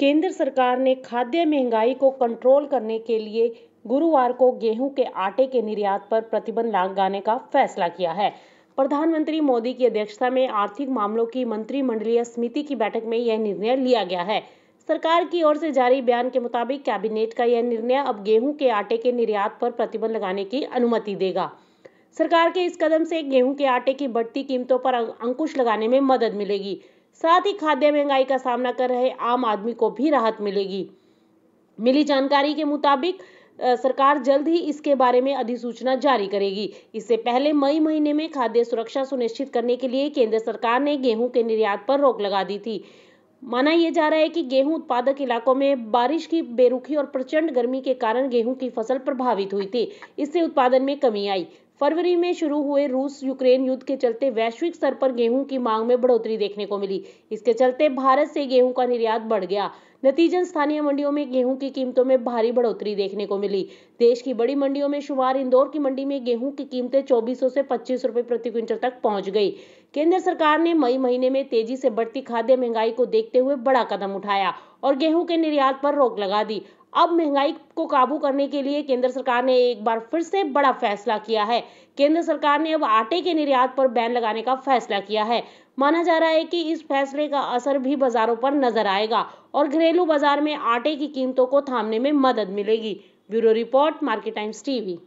केंद्र सरकार ने खाद्य महंगाई को कंट्रोल करने के लिए गुरुवार को गेहूं के आटे के निर्यात पर प्रतिबंध लगाने का फैसला किया है प्रधानमंत्री मोदी की अध्यक्षता में आर्थिक मामलों की मंत्रिमंडलीय समिति की बैठक में यह निर्णय लिया गया है सरकार की ओर से जारी बयान के मुताबिक कैबिनेट का यह निर्णय अब गेहूं के आटे के निर्यात पर प्रतिबंध लगाने की अनुमति देगा सरकार के इस कदम से गेहूं के आटे की बढ़ती कीमतों पर अंकुश लगाने में मदद मिलेगी साथ ही खाद्य महंगाई का सामना कर रहे आम आदमी को भी राहत मिलेगी मिली जानकारी के मुताबिक सरकार जल्द ही इसके बारे में अधिसूचना जारी करेगी इससे पहले मई महीने में खाद्य सुरक्षा सुनिश्चित करने के लिए केंद्र सरकार ने गेहूं के निर्यात पर रोक लगा दी थी माना यह जा रहा है कि गेहूं उत्पादक इलाकों में बारिश की बेरुखी और प्रचंड गर्मी के कारण गेहूं की फसल प्रभावित हुई थी इससे उत्पादन में कमी आई फरवरी में शुरू हुए रूस यूक्रेन युद्ध के चलते वैश्विक स्तर पर गेहूं की मांग में बढ़ोतरी देखने को मिली इसके चलते भारत से गेहूं का निर्यात बढ़ गया नतीजन स्थानीय मंडियों में गेहूं की कीमतों में भारी बढ़ोतरी देखने को मिली देश की बड़ी मंडियों में शुमार इंदौर की मंडी में गेहूं की कीमतें 2400 से 2500 रुपए प्रति क्विंटल तक पहुंच गई केंद्र सरकार ने मई महीने में तेजी से बढ़ती खाद्य महंगाई को देखते हुए बड़ा कदम उठाया और गेहूं के निर्यात पर रोक लगा दी अब महंगाई को काबू करने के लिए केंद्र सरकार ने एक बार फिर से बड़ा फैसला किया है केंद्र सरकार ने अब आटे के निर्यात पर बैन लगाने का फैसला किया है माना जा रहा है कि इस फैसले का असर भी बाजारों पर नजर आएगा और घरेलू बाजार में आटे की कीमतों को थामने में मदद मिलेगी bureau report market times TV